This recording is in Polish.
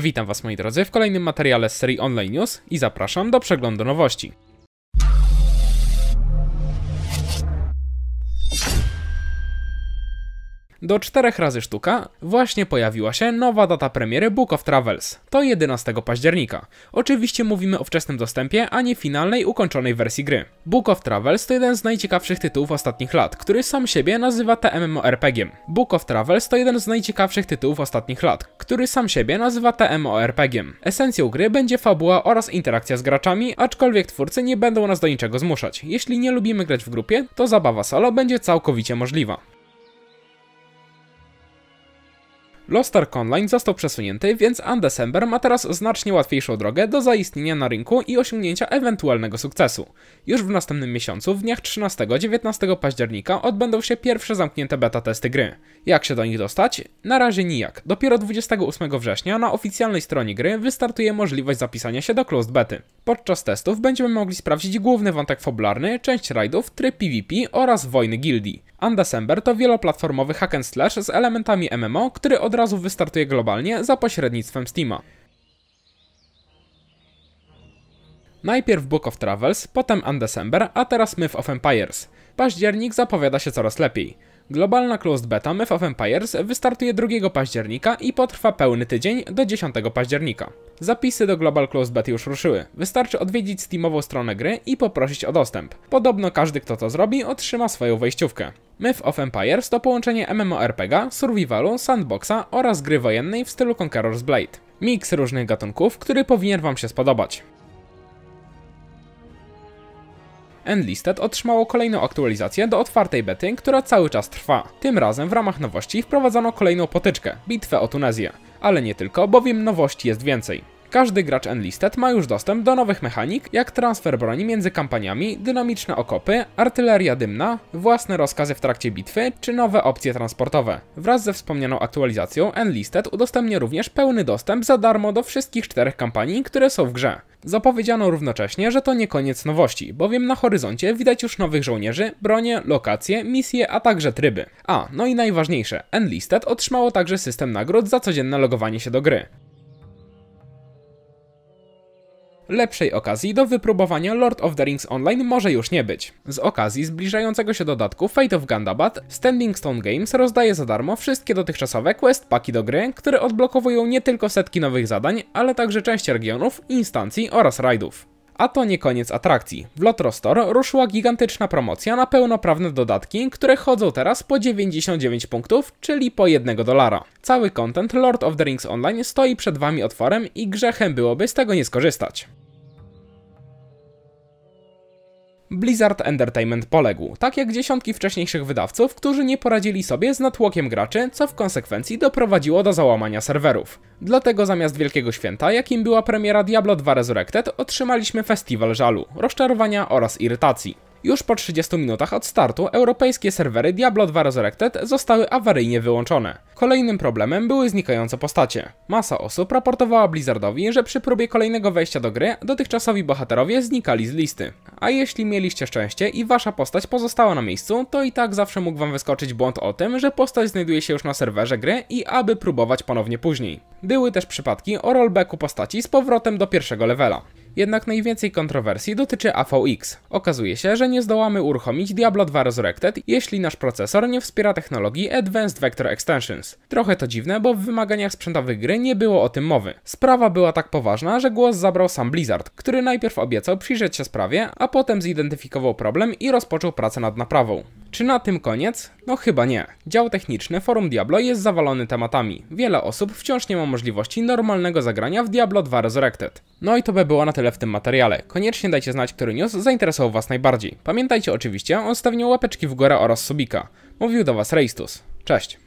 Witam Was moi drodzy w kolejnym materiale z serii Online News i zapraszam do przeglądu nowości. do czterech razy sztuka właśnie pojawiła się nowa data premiery Book of Travels. To 11 października. Oczywiście mówimy o wczesnym dostępie, a nie finalnej, ukończonej wersji gry. Book of Travels to jeden z najciekawszych tytułów ostatnich lat, który sam siebie nazywa TMMORPG. Book of Travels to jeden z najciekawszych tytułów ostatnich lat, który sam siebie nazywa TMORPG. Esencją gry będzie fabuła oraz interakcja z graczami, aczkolwiek twórcy nie będą nas do niczego zmuszać. Jeśli nie lubimy grać w grupie, to zabawa solo będzie całkowicie możliwa. Lost Ark Online został przesunięty, więc Undecember ma teraz znacznie łatwiejszą drogę do zaistnienia na rynku i osiągnięcia ewentualnego sukcesu. Już w następnym miesiącu, w dniach 13-19 października, odbędą się pierwsze zamknięte beta testy gry. Jak się do nich dostać? Na razie nijak. Dopiero 28 września na oficjalnej stronie gry wystartuje możliwość zapisania się do closed bety. Podczas testów będziemy mogli sprawdzić główny wątek fabularny, część rajdów, tryb PvP oraz wojny gildii. Undecember to wieloplatformowy hack and slash z elementami MMO, który od razu wystartuje globalnie za pośrednictwem Steama. Najpierw Book of Travels, potem Undecember, a teraz Myth of Empires. Październik zapowiada się coraz lepiej. Globalna Closed Beta Myth of Empires wystartuje 2 października i potrwa pełny tydzień do 10 października. Zapisy do Global Closed Beta już ruszyły. Wystarczy odwiedzić Steamową stronę gry i poprosić o dostęp. Podobno każdy kto to zrobi otrzyma swoją wejściówkę. Myth of Empires to połączenie MMORPG, survivalu, sandboxa oraz gry wojennej w stylu Conqueror's Blade. Miks różnych gatunków, który powinien wam się spodobać. Enlisted otrzymało kolejną aktualizację do otwartej bety, która cały czas trwa. Tym razem w ramach nowości wprowadzono kolejną potyczkę, bitwę o Tunezję. Ale nie tylko, bowiem nowości jest więcej. Każdy gracz Enlisted ma już dostęp do nowych mechanik, jak transfer broni między kampaniami, dynamiczne okopy, artyleria dymna, własne rozkazy w trakcie bitwy, czy nowe opcje transportowe. Wraz ze wspomnianą aktualizacją Enlisted udostępnia również pełny dostęp za darmo do wszystkich czterech kampanii, które są w grze. Zapowiedziano równocześnie, że to nie koniec nowości, bowiem na horyzoncie widać już nowych żołnierzy, bronie, lokacje, misje, a także tryby. A, no i najważniejsze, Enlisted otrzymało także system nagród za codzienne logowanie się do gry. Lepszej okazji do wypróbowania Lord of the Rings Online może już nie być. Z okazji zbliżającego się dodatku Fate of Gandabat, Standing Stone Games rozdaje za darmo wszystkie dotychczasowe quest paki do gry, które odblokowują nie tylko setki nowych zadań, ale także część regionów, instancji oraz rajdów. A to nie koniec atrakcji. W Lotrostor ruszyła gigantyczna promocja na pełnoprawne dodatki, które chodzą teraz po 99 punktów, czyli po 1 dolara. Cały content Lord of the Rings Online stoi przed Wami otworem i grzechem byłoby z tego nie skorzystać. Blizzard Entertainment poległ, tak jak dziesiątki wcześniejszych wydawców, którzy nie poradzili sobie z natłokiem graczy, co w konsekwencji doprowadziło do załamania serwerów. Dlatego zamiast wielkiego święta, jakim była premiera Diablo 2 Resurrected, otrzymaliśmy festiwal żalu, rozczarowania oraz irytacji. Już po 30 minutach od startu europejskie serwery Diablo 2 Resurrected zostały awaryjnie wyłączone. Kolejnym problemem były znikające postacie. Masa osób raportowała Blizzardowi, że przy próbie kolejnego wejścia do gry dotychczasowi bohaterowie znikali z listy. A jeśli mieliście szczęście i wasza postać pozostała na miejscu, to i tak zawsze mógł wam wyskoczyć błąd o tym, że postać znajduje się już na serwerze gry i aby próbować ponownie później. Były też przypadki o rollbacku postaci z powrotem do pierwszego levela. Jednak najwięcej kontrowersji dotyczy AVX. Okazuje się, że nie zdołamy uruchomić Diablo 2 Resurrected, jeśli nasz procesor nie wspiera technologii Advanced Vector Extensions. Trochę to dziwne, bo w wymaganiach sprzętowych gry nie było o tym mowy. Sprawa była tak poważna, że głos zabrał sam Blizzard, który najpierw obiecał przyjrzeć się sprawie, a potem zidentyfikował problem i rozpoczął pracę nad naprawą. Czy na tym koniec? No chyba nie. Dział techniczny Forum Diablo jest zawalony tematami. Wiele osób wciąż nie ma możliwości normalnego zagrania w Diablo 2 Resurrected. No i to by było na tyle w tym materiale. Koniecznie dajcie znać, który news zainteresował Was najbardziej. Pamiętajcie oczywiście o stawieniu łapeczki w górę oraz subika. Mówił do Was Reistus. Cześć!